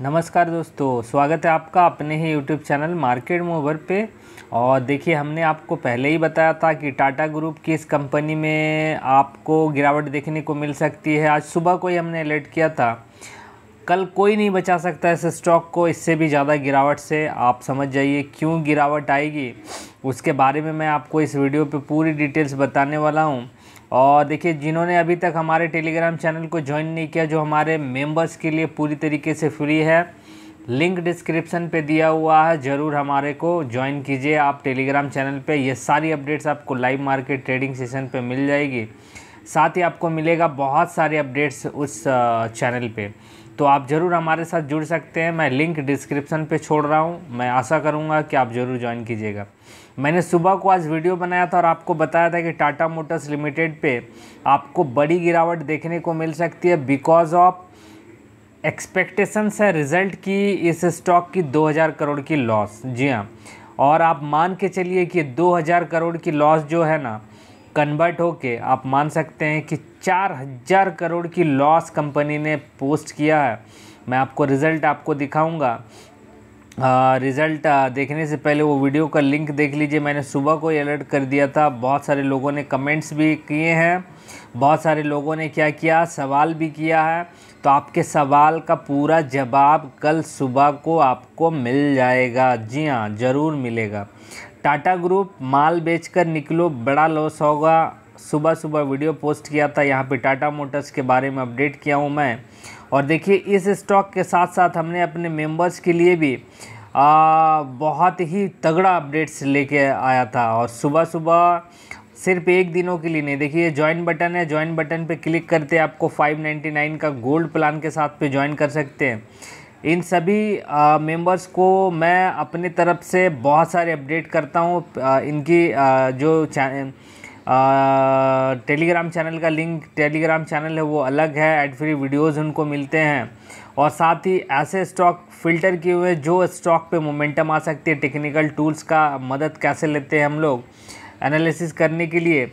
नमस्कार दोस्तों स्वागत है आपका अपने ही यूट्यूब चैनल मार्केट मोवर पे और देखिए हमने आपको पहले ही बताया था कि टाटा ग्रुप की इस कंपनी में आपको गिरावट देखने को मिल सकती है आज सुबह को ही हमने अलर्ट किया था कल कोई नहीं बचा सकता इस स्टॉक को इससे भी ज़्यादा गिरावट से आप समझ जाइए क्यों गिरावट आएगी उसके बारे में मैं आपको इस वीडियो पर पूरी डिटेल्स बताने वाला हूँ और देखिए जिन्होंने अभी तक हमारे टेलीग्राम चैनल को ज्वाइन नहीं किया जो हमारे मेंबर्स के लिए पूरी तरीके से फ्री है लिंक डिस्क्रिप्शन पे दिया हुआ है ज़रूर हमारे को ज्वाइन कीजिए आप टेलीग्राम चैनल पे ये सारी अपडेट्स आपको लाइव मार्केट ट्रेडिंग सेशन पे मिल जाएगी साथ ही आपको मिलेगा बहुत सारे अपडेट्स उस चैनल पर तो आप ज़रूर हमारे साथ जुड़ सकते हैं मैं लिंक डिस्क्रिप्शन पे छोड़ रहा हूँ मैं आशा करूँगा कि आप ज़रूर ज्वाइन कीजिएगा मैंने सुबह को आज वीडियो बनाया था और आपको बताया था कि टाटा मोटर्स लिमिटेड पे आपको बड़ी गिरावट देखने को मिल सकती है बिकॉज ऑफ एक्सपेक्टेशंस है रिज़ल्ट की इस स्टॉक की 2000 करोड़ की लॉस जी हाँ और आप मान के चलिए कि 2000 करोड़ की लॉस जो है ना कन्वर्ट होके आप मान सकते हैं कि चार हज़ार करोड़ की लॉस कंपनी ने पोस्ट किया है मैं आपको रिज़ल्ट आपको दिखाऊंगा रिज़ल्ट देखने से पहले वो वीडियो का लिंक देख लीजिए मैंने सुबह को ही अलर्ट कर दिया था बहुत सारे लोगों ने कमेंट्स भी किए हैं बहुत सारे लोगों ने क्या किया सवाल भी किया है तो आपके सवाल का पूरा जवाब कल सुबह को आपको मिल जाएगा जी हाँ ज़रूर मिलेगा टाटा ग्रुप माल बेचकर निकलो बड़ा लॉस होगा सुबह सुबह वीडियो पोस्ट किया था यहाँ पे टाटा मोटर्स के बारे में अपडेट किया हूँ मैं और देखिए इस स्टॉक के साथ साथ हमने अपने मेंबर्स के लिए भी आ, बहुत ही तगड़ा अपडेट्स लेके आया था और सुबह सुबह सिर्फ एक दिनों के लिए नहीं देखिए ज्वाइन बटन है ज्वाइन बटन पे क्लिक करते आपको 599 का गोल्ड प्लान के साथ पे ज्वाइन कर सकते हैं इन सभी मेंबर्स को मैं अपने तरफ से बहुत सारे अपडेट करता हूँ इनकी आ, जो टेलीग्राम चैनल का लिंक टेलीग्राम चैनल है वो अलग है एड फ्री वीडियोस उनको मिलते हैं और साथ ही ऐसे स्टॉक फिल्टर किए हुए जो स्टॉक पे मोमेंटम आ सकती है टेक्निकल टूल्स का मदद कैसे लेते हैं हम लोग एनालिसिस करने के लिए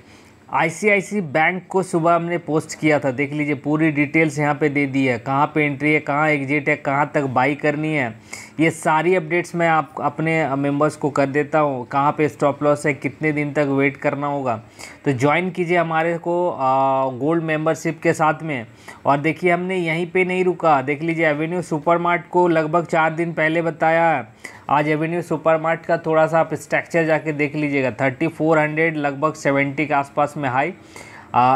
आईसीआईसी बैंक को सुबह हमने पोस्ट किया था देख लीजिए पूरी डिटेल्स यहाँ पे दे दी है कहाँ पे एंट्री है कहाँ एग्जिट है कहाँ तक बाई करनी है ये सारी अपडेट्स मैं आप अपने मेंबर्स को कर देता हूँ कहाँ पे स्टॉप लॉस है कितने दिन तक वेट करना होगा तो ज्वाइन कीजिए हमारे को गोल्ड मेंबरशिप के साथ में और देखिए हमने यहीं पे नहीं रुका देख लीजिए एवेन्यू सुपरमार्ट को लगभग चार दिन पहले बताया है आज एवेन्यू सुपरमार्ट का थोड़ा सा आप स्ट्रक्चर जाके देख लीजिएगा थर्टी फोर हंड्रेड लगभग सेवेंटी के आसपास में हाई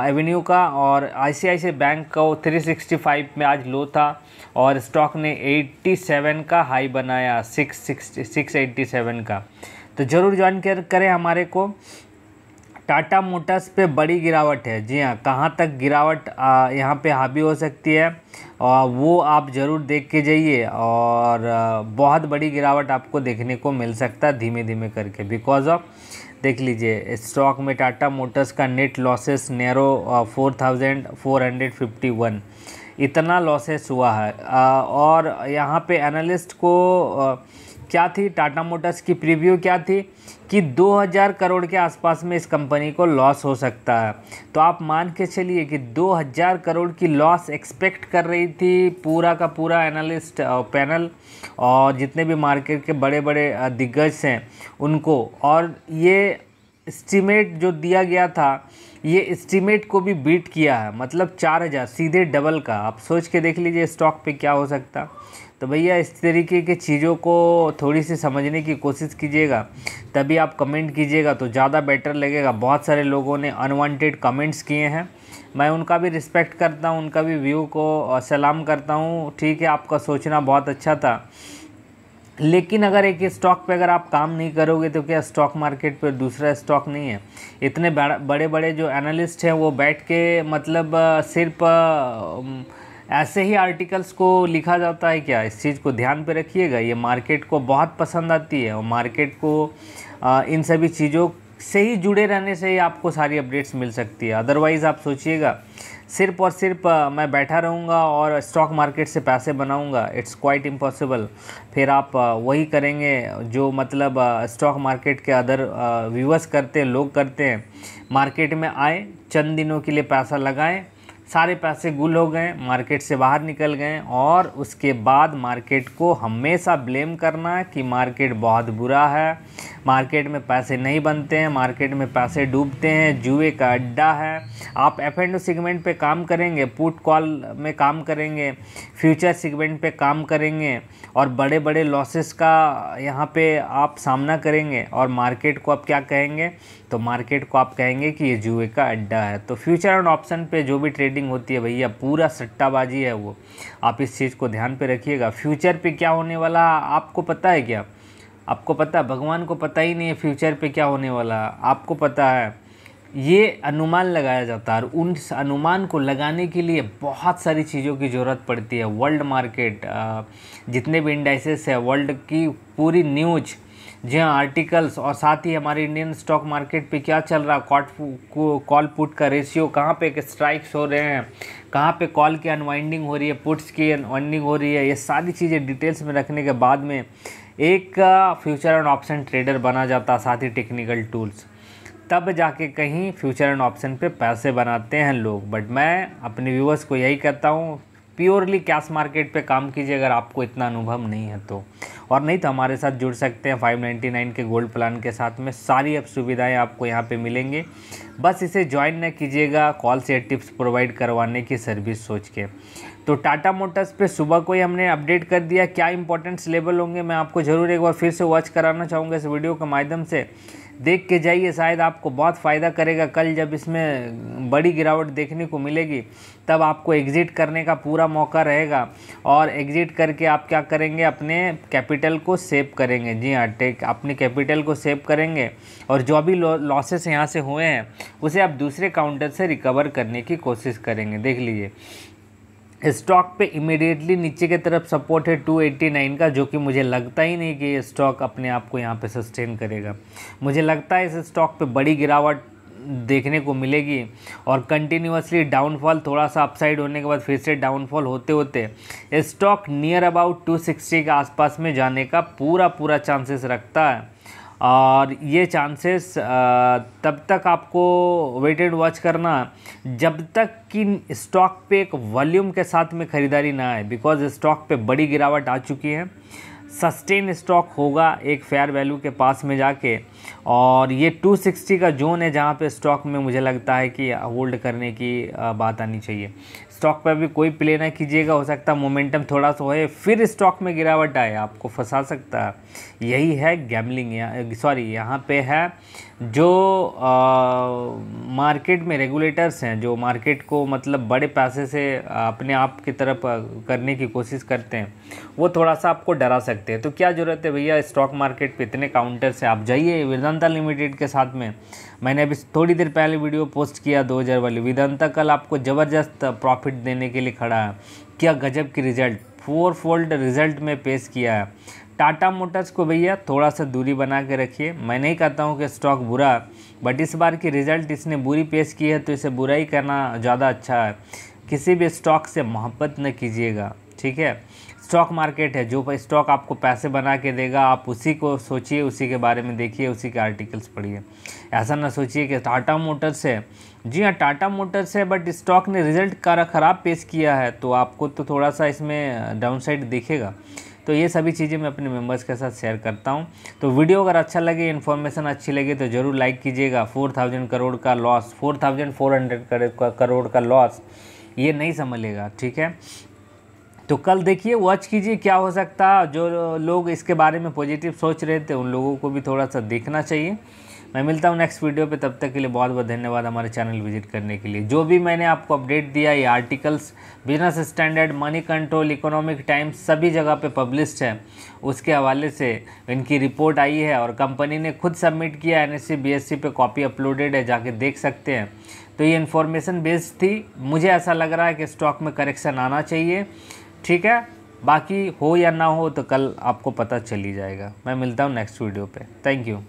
एवेन्यू का और आईसीआईसी बैंक का 365 में आज लो था और स्टॉक ने 87 का हाई बनाया एट्टी सेवन का तो ज़रूर ज्वाइन कर करें हमारे को टाटा मोटर्स पे बड़ी गिरावट है जी हाँ कहाँ तक गिरावट यहाँ पे हावी हो सकती है और वो आप ज़रूर देख के जाइए और बहुत बड़ी गिरावट आपको देखने को मिल सकता है धीमे धीमे करके बिकॉज ऑफ देख लीजिए स्टॉक में टाटा मोटर्स का net losses narrow four thousand four hundred fifty one इतना लॉसेस हुआ है और यहाँ पे एनालिस्ट को क्या थी टाटा मोटर्स की प्रीव्यू क्या थी कि 2000 करोड़ के आसपास में इस कंपनी को लॉस हो सकता है तो आप मान के चलिए कि 2000 करोड़ की लॉस एक्सपेक्ट कर रही थी पूरा का पूरा एनालिस्ट पैनल और जितने भी मार्केट के बड़े बड़े दिग्गज हैं उनको और ये इस्टीमेट जो दिया गया था ये इस्टीमेट को भी बीट किया है मतलब चार हज़ार सीधे डबल का आप सोच के देख लीजिए स्टॉक पे क्या हो सकता तो भैया इस तरीके की चीज़ों को थोड़ी सी समझने की कोशिश कीजिएगा तभी आप कमेंट कीजिएगा तो ज़्यादा बेटर लगेगा बहुत सारे लोगों ने अनवांटेड कमेंट्स किए हैं मैं उनका भी रिस्पेक्ट करता हूँ उनका भी व्यू को सलाम करता हूँ ठीक है आपका सोचना बहुत अच्छा था लेकिन अगर एक स्टॉक पे अगर आप काम नहीं करोगे तो क्या स्टॉक मार्केट पे दूसरा स्टॉक नहीं है इतने बड़े बड़े जो एनालिस्ट हैं वो बैठ के मतलब सिर्फ ऐसे ही आर्टिकल्स को लिखा जाता है क्या इस चीज़ को ध्यान पे रखिएगा ये मार्केट को बहुत पसंद आती है और मार्केट को इन सभी चीज़ों से ही जुड़े रहने से ही आपको सारी अपडेट्स मिल सकती है अदरवाइज़ आप सोचिएगा सिर्फ और सिर्फ मैं बैठा रहूँगा और स्टॉक मार्केट से पैसे बनाऊँगा इट्स क्वाइट इम्पॉसिबल फिर आप वही करेंगे जो मतलब स्टॉक मार्केट के अदर व्यूवर्स करते हैं लोग करते हैं मार्केट में आए चंद दिनों के लिए पैसा लगाएं सारे पैसे गुल हो गए मार्केट से बाहर निकल गए और उसके बाद मार्केट को हमेशा ब्लेम करना कि मार्केट बहुत बुरा है मार्केट में पैसे नहीं बनते हैं मार्केट में पैसे डूबते हैं जुए का अड्डा है आप एफ एंड सेगमेंट पे काम करेंगे पुट कॉल में काम करेंगे फ्यूचर सेगमेंट पे काम करेंगे और बड़े बड़े लॉसेस का यहाँ पे आप सामना करेंगे और मार्केट को आप क्या कहेंगे तो मार्केट को आप कहेंगे कि ये जुए का अड्डा है तो फ्यूचर एंड ऑप्शन पे जो भी ट्रेडिंग होती है भैया पूरा सट्टाबाजी है वो आप इस चीज़ को ध्यान पे रखिएगा फ्यूचर पे क्या होने वाला आपको पता है क्या आपको पता भगवान को पता ही नहीं है फ्यूचर पे क्या होने वाला आपको पता है ये अनुमान लगाया जाता है और उन अनुमान को लगाने के लिए बहुत सारी चीज़ों की ज़रूरत पड़ती है वर्ल्ड मार्केट जितने भी इंडाइसेस है वर्ल्ड की पूरी न्यूज जी हाँ आर्टिकल्स और साथ ही हमारे इंडियन स्टॉक मार्केट पे क्या चल रहा कॉट कॉल पुट का रेशियो कहाँ पे स्ट्राइक्स हो रहे हैं कहाँ पे कॉल की अनवाइंडिंग हो रही है पुट्स की अनवाइंडिंग हो रही है ये सारी चीज़ें डिटेल्स में रखने के बाद में एक फ्यूचर एंड ऑप्शन ट्रेडर बना जाता साथ ही टेक्निकल टूल्स तब जाके कहीं फ्यूचर एंड ऑप्शन पे पैसे बनाते हैं लोग बट मैं अपने व्यूवर्स को यही कहता हूँ प्योरली कैश मार्केट पे काम कीजिए अगर आपको इतना अनुभव नहीं है तो और नहीं तो हमारे साथ जुड़ सकते हैं 599 के गोल्ड प्लान के साथ में सारी अब सुविधाएं आपको यहाँ पे मिलेंगे बस इसे ज्वाइन न कीजिएगा कॉल से टिप्स प्रोवाइड करवाने की सर्विस सोच के तो टाटा मोटर्स पे सुबह को ही हमने अपडेट कर दिया क्या इंपॉर्टेंट्स लेवल होंगे मैं आपको ज़रूर एक बार फिर से वॉच कराना चाहूँगा इस वीडियो के माध्यम से देख के जाइए शायद आपको बहुत फ़ायदा करेगा कल जब इसमें बड़ी गिरावट देखने को मिलेगी तब आपको एग्ज़िट करने का पूरा मौका रहेगा और एग्ज़िट करके आप क्या करेंगे अपने कैपिटल को सेव करेंगे जी हाँ टेक अपने कैपिटल को सेव करेंगे और जो भी लॉसेस यहाँ से हुए हैं उसे आप दूसरे काउंटर से रिकवर करने की कोशिश करेंगे देख लीजिए स्टॉक पे इमिडिएटली नीचे की तरफ सपोर्ट है 289 का जो कि मुझे लगता ही नहीं कि ये स्टॉक अपने आप को यहाँ पे सस्टेन करेगा मुझे लगता है इस स्टॉक पे बड़ी गिरावट देखने को मिलेगी और कंटिन्यूसली डाउनफॉल थोड़ा सा अपसाइड होने के बाद फिर से डाउनफॉल होते होते स्टॉक नियर अबाउट 260 के आसपास में जाने का पूरा पूरा चांसेस रखता है और ये चांसेस तब तक आपको वेट एंड वॉच करना जब तक कि स्टॉक पे एक वॉल्यूम के साथ में ख़रीदारी ना आए बिकॉज स्टॉक पे बड़ी गिरावट आ चुकी है सस्टेन स्टॉक होगा एक फेयर वैल्यू के पास में जाके और ये 260 का जोन है जहाँ पे स्टॉक में मुझे लगता है कि होल्ड करने की बात आनी चाहिए स्टॉक पर भी कोई प्ले ना कीजिएगा हो सकता है मोमेंटम थोड़ा सा होए फिर स्टॉक में गिरावट आए आपको फंसा सकता है यही है गैमलिंग या सॉरी यहाँ पे है जो आ, मार्केट में रेगुलेटर्स हैं जो मार्केट को मतलब बड़े पैसे से अपने आप की तरफ करने की कोशिश करते हैं वो थोड़ा सा आपको डरा सकते हैं तो क्या ज़रूरत है भैया स्टॉक मार्केट पे इतने काउंटर से आप जाइए वेदांता लिमिटेड के साथ में मैंने अभी थोड़ी देर पहले वीडियो पोस्ट किया दो हज़ार वाली वेदांता कल आपको ज़बरदस्त प्रॉफिट देने के लिए खड़ा है क्या गजब की रिजल्ट फोर फोल्ड रिजल्ट में पेश किया है टाटा मोटर्स को भैया थोड़ा सा दूरी बना के रखिए मैं नहीं कहता हूँ कि स्टॉक बुरा बट इस बार की रिज़ल्ट इसने बुरी पेश की है तो इसे बुरा ही करना ज़्यादा अच्छा है किसी भी स्टॉक से मोहब्बत न कीजिएगा ठीक है स्टॉक मार्केट है जो स्टॉक आपको पैसे बना के देगा आप उसी को सोचिए उसी के बारे में देखिए उसी के आर्टिकल्स पढ़िए ऐसा ना सोचिए कि टाटा मोटर्स है जी हाँ टाटा मोटर्स है बट स्टॉक ने रिजल्ट ख़राब पेश किया है तो आपको तो थोड़ा सा इसमें डाउन साइड दिखेगा तो ये सभी चीज़ें मैं अपने मेंबर्स के साथ शेयर करता हूँ तो वीडियो अगर अच्छा लगे इन्फॉर्मेशन अच्छी लगे तो ज़रूर लाइक कीजिएगा फोर थाउजेंड करोड़ का loss four thousand four hundred crore का लॉस ये नहीं समझ लेगा ठीक है तो कल देखिए वॉच कीजिए क्या हो सकता जो लोग इसके बारे में पॉजिटिव सोच रहे थे उन लोगों को भी थोड़ा सा देखना चाहिए मैं मिलता हूँ नेक्स्ट वीडियो पे तब तक के लिए बहुत बहुत धन्यवाद हमारे चैनल विजिट करने के लिए जो भी मैंने आपको अपडेट दिया ये articles Business Standard Moneycontrol Economic Times सभी जगह पे पब्लिश्ड है उसके हवाले से इनकी रिपोर्ट आई है और कंपनी ने खुद सबमिट किया एन एस पे कॉपी अपलोडेड है जाके देख सकते हैं तो ये इन्फॉर्मेशन बेस्ड थी मुझे ऐसा लग रहा है कि स्टॉक में करेक्शन आना चाहिए ठीक है बाकी हो या ना हो तो कल आपको पता चल ही जाएगा मैं मिलता हूँ नेक्स्ट वीडियो पे थैंक यू